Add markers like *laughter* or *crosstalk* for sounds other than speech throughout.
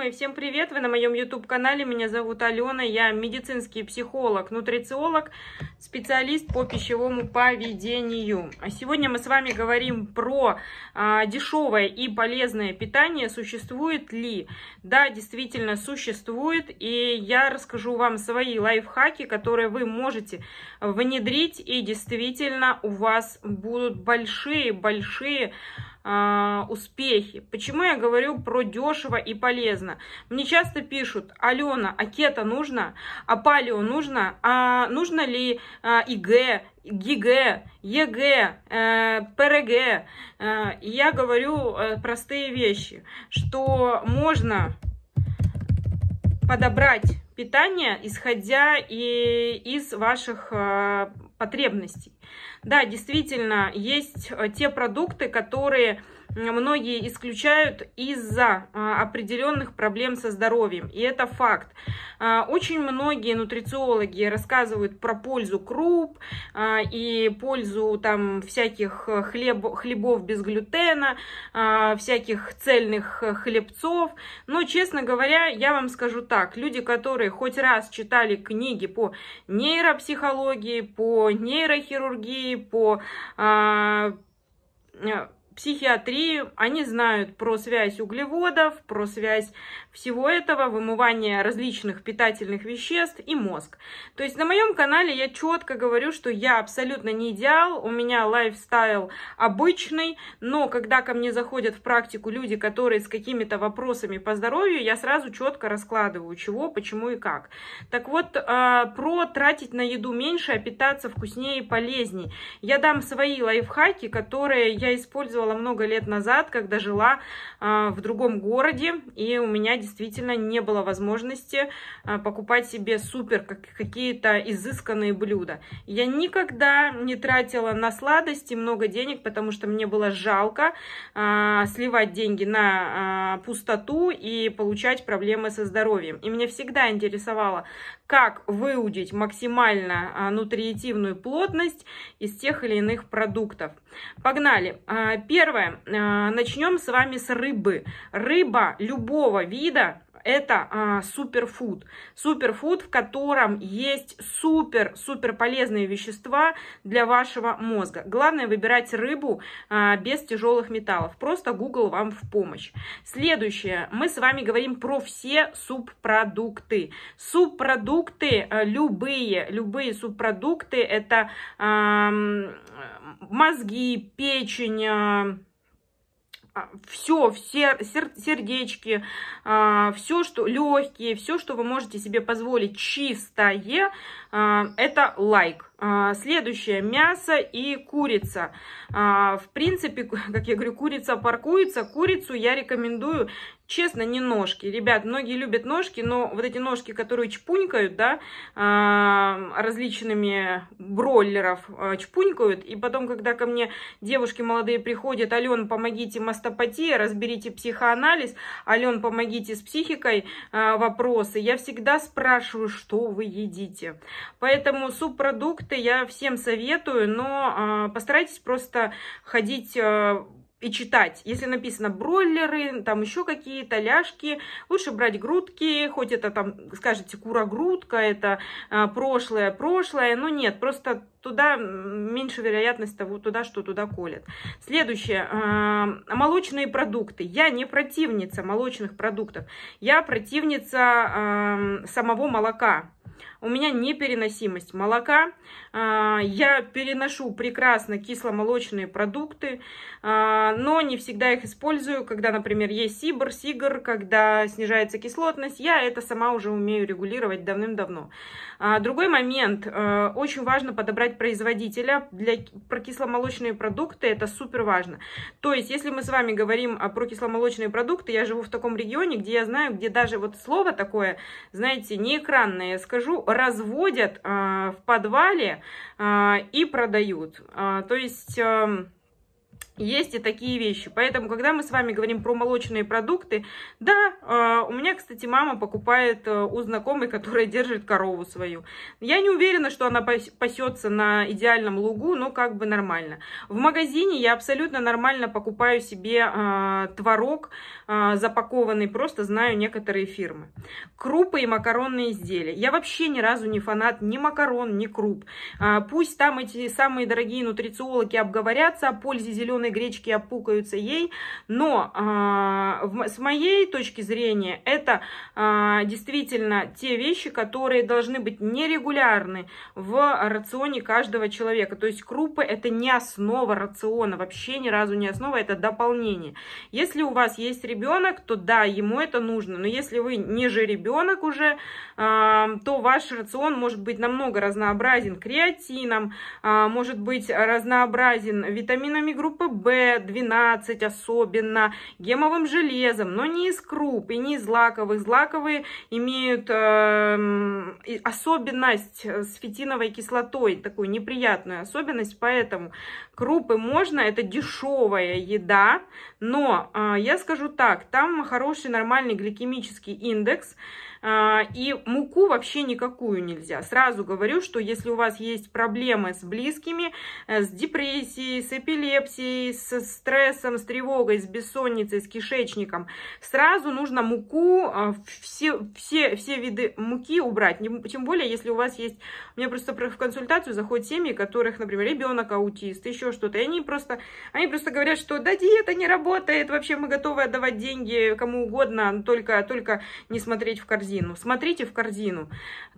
любимые, всем привет! Вы на моем YouTube-канале, меня зовут Алена, я медицинский психолог, нутрициолог, специалист по пищевому поведению. А сегодня мы с вами говорим про а, дешевое и полезное питание, существует ли? Да, действительно существует, и я расскажу вам свои лайфхаки, которые вы можете внедрить, и действительно у вас будут большие-большие а, успехи. Почему я говорю про дешево и полезно? Мне часто пишут, Алена, а кето нужно? А палео нужно? А нужно ли э, ИГ, ГИГ, ЕГ, э, ПРГ? Э, я говорю э, простые вещи, что можно подобрать питания, исходя и из ваших э, потребностей. Да, действительно, есть э, те продукты, которые многие исключают из-за а, определенных проблем со здоровьем. И это факт. А, очень многие нутрициологи рассказывают про пользу круп а, и пользу там всяких э, хлеб, хлебов без глютена, всяких цельных э, хлебцов. Но, честно говоря, я вам скажу так. Люди, которые хоть раз читали книги по нейропсихологии, по нейрохирургии, по э, психиатрии. Они знают про связь углеводов, про связь всего этого, вымывание различных питательных веществ и мозг. То есть на моем канале я четко говорю, что я абсолютно не идеал, у меня лайфстайл обычный, но когда ко мне заходят в практику люди, которые с какими-то вопросами по здоровью, я сразу четко раскладываю, чего, почему и как. Так вот, а, про тратить на еду меньше, а питаться вкуснее и полезней. Я дам свои лайфхаки, которые я использовала попробовала много лет назад, когда жила а, в другом городе, и у меня действительно не было возможности а, покупать себе супер какие-то изысканные блюда. Я никогда не тратила на сладости много денег, потому что мне было жалко а, сливать деньги на пустоту и получать проблемы со здоровьем. И меня всегда интересовало, как выудить максимально а, нутриативную плотность из тех или иных продуктов. Погнали. А, первое. А, начнем с вами с рыбы. Рыба любого вида это а, суперфуд. Суперфуд, в котором есть супер-супер полезные вещества для вашего мозга. Главное выбирать рыбу а, без тяжелых металлов. Просто Google вам в помощь. Следующее. Мы с вами говорим про все субпродукты. Субпродукты, а, любые, любые субпродукты, это а, мозги, печень, а, а, все, все сердечки, а, все, что легкие, все, что вы можете себе позволить, чистое, а, это лайк. А, следующее, мясо и курица. А, в принципе, *laughs* как я говорю, курица паркуется. Курицу я рекомендую, честно, не ножки. Ребят, многие любят ножки, но вот эти ножки, которые чпунькают, да, а, различными бройлеров чпунькают. И потом, когда ко мне девушки молодые приходят, Ален, помогите мастопатия, разберите психоанализ, Ален, помогите с психикой вопросы. Я всегда спрашиваю, что вы едите. Поэтому субпродукт продукты я всем советую, но а, постарайтесь просто ходить а, и читать. Если написано бройлеры, там еще какие-то ляжки, лучше брать грудки, хоть это там, скажете, кура-грудка, это э, прошлое, прошлое, но нет, просто туда меньше вероятность того, туда, что туда колят. Следующее, э, молочные продукты. Я не противница молочных продуктов, я противница э, самого молока у меня непереносимость молока, а, я переношу прекрасно кисломолочные продукты, а, но не всегда их использую, когда, например, есть сибр, сигр, когда снижается кислотность, я это сама уже умею регулировать давным-давно. А, другой момент, очень важно подобрать производителя для, про кисломолочные продукты, это супер важно. То есть, если мы с вами говорим про кисломолочные продукты, я живу в таком регионе, где я знаю, где даже вот слово такое, знаете, не экранное, я скажу, разводят а, в подвале а, и продают. А, то есть эм, есть и такие вещи. Поэтому, когда мы с вами говорим про молочные продукты, да, а, у меня, кстати, мама покупает э, у знакомой, которая держит корову свою. Я не уверена, что она пасется на идеальном лугу, но как бы нормально. В магазине я абсолютно нормально покупаю себе а, творог а, запакованный, просто знаю некоторые фирмы. Крупы и макаронные изделия. Я вообще ни разу не фанат ни макарон, ни круп. Пусть там эти самые дорогие нутрициологи обговорятся о пользе зеленой гречки опукаются ей. Но э, с моей точки зрения это э, действительно те вещи, которые должны быть нерегулярны в рационе каждого человека. То есть крупы это не основа рациона, вообще ни разу не основа, это дополнение. Если у вас есть ребенок, то да, ему это нужно. Но если вы не же ребенок уже, э, то ваш рацион может быть намного разнообразен креатином, э, может быть разнообразен витаминами группы B12 особенно, гемовым железом, но не из круп и не из злаковых. Злаковые имеют э, особенность с фитиновой кислотой, такую неприятную особенность, поэтому крупы можно, это дешевая еда, но э, я скажу так, там хороший нормальный гликемический индекс, а, и муку вообще никакую нельзя. Сразу говорю, что если у вас есть проблемы с близкими, э, с депрессией, с эпилепсией, с стрессом, с тревогой, с бессонницей, с кишечником, сразу нужно муку, а, все, все, все виды муки убрать. Тем более, если у вас есть... У меня просто в консультацию заходят семьи, которых, например, ребенок аутист, еще что-то. И они просто, они просто говорят, что да, диета не работает, вообще мы готовы отдавать деньги кому угодно, только, только не смотреть в корзину корзину, смотрите в корзину.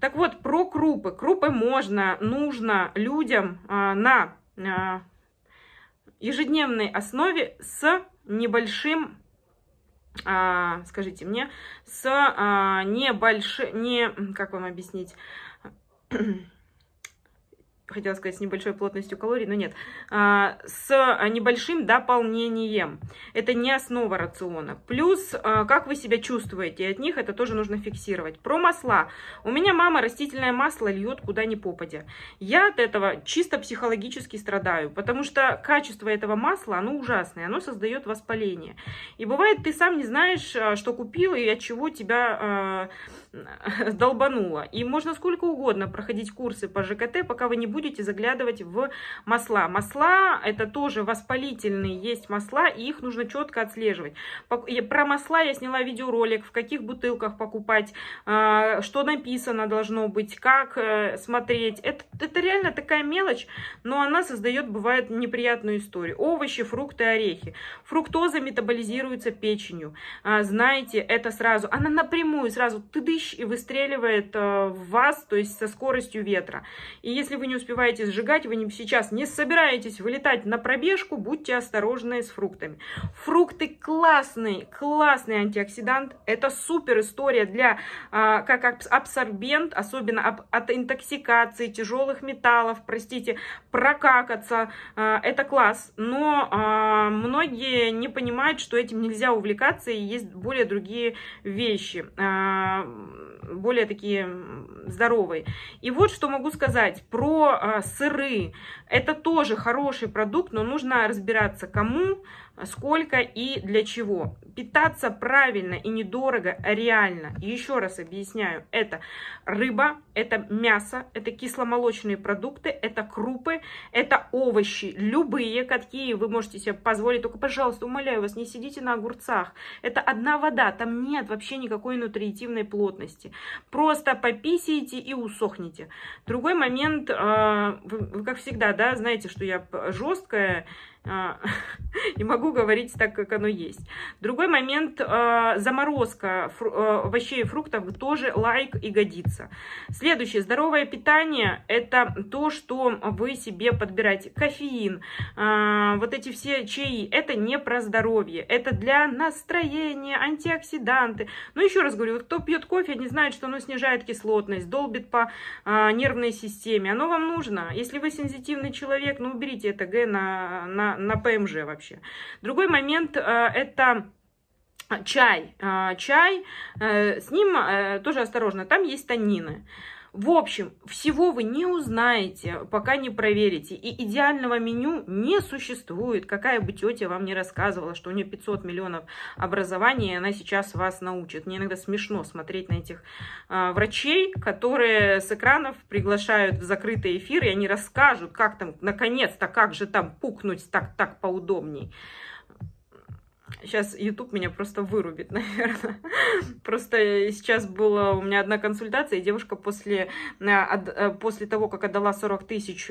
Так вот, про крупы. Крупы можно, нужно людям а, на а, ежедневной основе с небольшим а, скажите мне, с а, небольшим, не, как вам объяснить, хотела сказать, с небольшой плотностью калорий, но нет, а, с а, небольшим дополнением. Это не основа рациона. Плюс, а, как вы себя чувствуете от них, это тоже нужно фиксировать. Про масла. У меня мама растительное масло льет куда ни попадя. Я от этого чисто психологически страдаю, потому что качество этого масла, оно ужасное, оно создает воспаление. И бывает, ты сам не знаешь, что купил и от чего тебя долбануло. И можно сколько угодно проходить курсы по ЖКТ, пока вы не будете будете заглядывать в масла. Масла это тоже воспалительные есть масла, и их нужно четко отслеживать. Про масла я сняла видеоролик, в каких бутылках покупать, а, что написано должно быть, как э, смотреть. Это, это реально такая мелочь, но она создает, бывает, неприятную историю. Овощи, фрукты, орехи. Фруктоза метаболизируется печенью. А, знаете, это сразу, она напрямую сразу тыдыщ и выстреливает э, в вас, то есть со скоростью ветра. И если вы не успеете успеваете сжигать, вы сейчас не собираетесь вылетать на пробежку, будьте осторожны с фруктами. Фрукты классный, классный антиоксидант. Это супер история для, а, как абсорбент, особенно от интоксикации, тяжелых металлов, простите, прокакаться. А, это класс, но а, многие не понимают, что этим нельзя увлекаться и есть более другие вещи более такие здоровые. И вот что могу сказать про а, сыры. Это тоже хороший продукт, но нужно разбираться, кому, сколько и для чего. Питаться правильно и недорого, реально. Еще раз объясняю, это рыба, это мясо, это кисломолочные продукты, это крупы, это овощи, любые, какие вы можете себе позволить. Только, пожалуйста, умоляю вас, не сидите на огурцах. Это одна вода, там нет вообще никакой нутриентивной плотности. Просто пописите и усохните. Другой момент, а, вы, вы как всегда, да, знаете, что я жесткая, и а, *laughs* могу говорить так, как оно есть. Другой момент, а, заморозка а, овощей и фруктов тоже лайк и годится. Следующее, здоровое питание, это то, что вы себе подбираете. Кофеин, вот эти все чаи, это не про здоровье, это для настроения, антиоксиданты. Но еще раз говорю, кто пьет кофе, не знает, что оно снижает кислотность, долбит по нервной системе. Оно вам нужно. Если вы сензитивный человек, ну уберите это Г на, на на, ПМЖ вообще. Другой момент э, это э, чай. Э, чай, с ним тоже осторожно, там есть танины. В общем, всего вы не узнаете, пока не проверите. И идеального меню не существует. Какая бы тетя вам не рассказывала, что у нее 500 миллионов образований, и она сейчас вас научит. Мне иногда смешно смотреть на этих а, врачей, которые с экранов приглашают в закрытый эфир, и они расскажут, как там, наконец-то, как же там пукнуть так-так поудобней. Сейчас YouTube меня просто вырубит, *laughs* наверное. Просто э, сейчас была у меня одна консультация, и девушка после, э, э, после того, как отдала 40 тысяч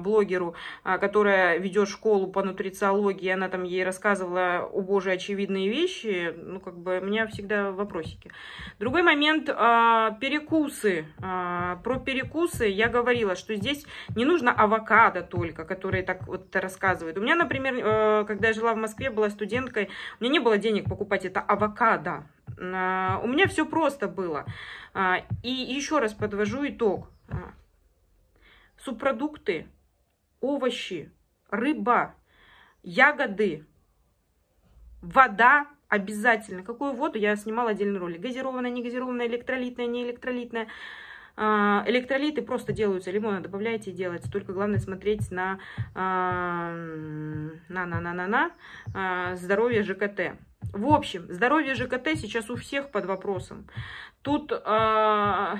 блогеру, которая ведет школу по нутрициологии, она там ей рассказывала, о боже, очевидные вещи, ну, как бы, у меня всегда вопросики. Другой момент, а, перекусы. А, про перекусы я говорила, что здесь не нужно авокадо только, которые так вот рассказывают. У меня, например, когда я жила в Москве, была студенткой, у меня не было денег покупать это авокадо. А, у меня все просто было. А, и еще раз подвожу итог. А, субпродукты, овощи, рыба, ягоды, вода обязательно. Какую воду? Я снимала отдельный ролик. Газированная, негазированная, электролитная, не электролитная. А, электролиты просто делаются, лимона добавляете и делается. Только главное смотреть на, на, на, на, на, на а, здоровье ЖКТ. В общем, здоровье ЖКТ сейчас у всех под вопросом. Тут, э,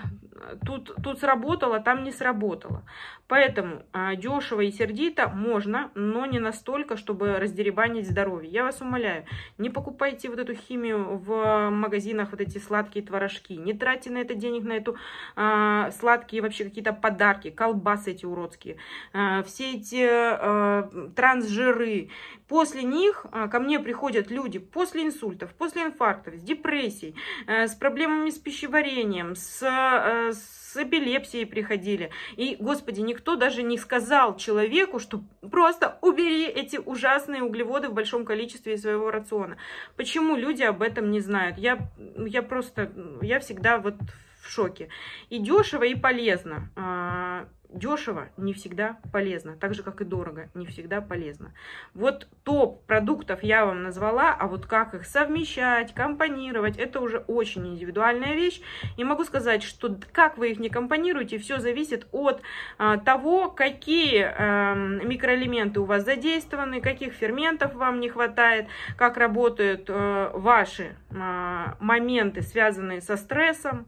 тут, тут сработало, там не сработало. Поэтому э, а, дешево и сердито можно, но не настолько, чтобы раздеребанить здоровье. Я вас умоляю, не покупайте вот эту химию в магазинах, вот эти сладкие творожки. Не тратьте на это денег, на эту э, сладкие вообще какие-то подарки, колбасы эти уродские. Э, все эти э, трансжиры. После них э, ко мне приходят люди, после после инсультов, после инфарктов, с депрессией, э, с проблемами с пищеварением, с, э, с эпилепсией приходили. И, господи, никто даже не сказал человеку, что просто убери эти ужасные углеводы в большом количестве из своего рациона. Почему люди об этом не знают? Я, я просто, я всегда вот в шоке. И дешево, и полезно. А, Дешево не всегда полезно, так же, как и дорого не всегда полезно. Вот топ продуктов я вам назвала, а вот как их совмещать, компонировать, это уже очень индивидуальная вещь. И могу сказать, что как вы их не компонируете, все зависит от а, того, какие а, микроэлементы у вас задействованы, каких ферментов вам не хватает, как работают а, ваши а, моменты, связанные со стрессом,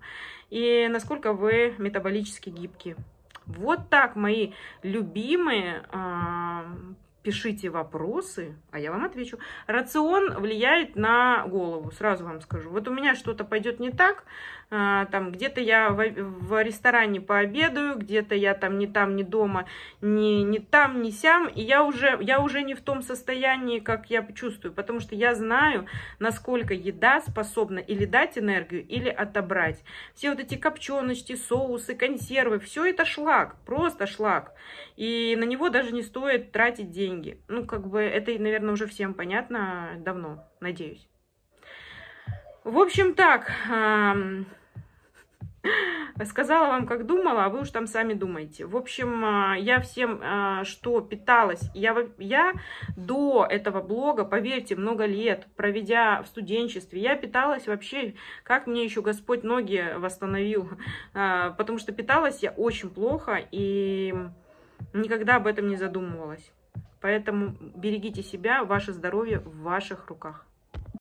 и насколько вы метаболически гибкие. Вот так мои любимые пишите вопросы, а я вам отвечу. Рацион влияет на голову, сразу вам скажу. Вот у меня что-то пойдет не так, а, там где-то я в, ресторане пообедаю, где-то я там не там, не дома, не, не там, не сям, и я уже, я уже не в том состоянии, как я чувствую, потому что я знаю, насколько еда способна или дать энергию, или отобрать. Все вот эти копчености, соусы, консервы, все это шлак, просто шлак, и на него даже не стоит тратить деньги деньги. Ну, как бы это, наверное, уже всем понятно давно, надеюсь. В общем, так, сказала вам, как думала, а вы уж там сами думаете. В общем, а, я всем, а, что питалась, я, я до этого блога, поверьте, много лет, проведя в студенчестве, я питалась вообще, как мне еще Господь ноги восстановил, а, потому что питалась я очень плохо и никогда об этом не задумывалась. Поэтому берегите себя, ваше здоровье в ваших руках.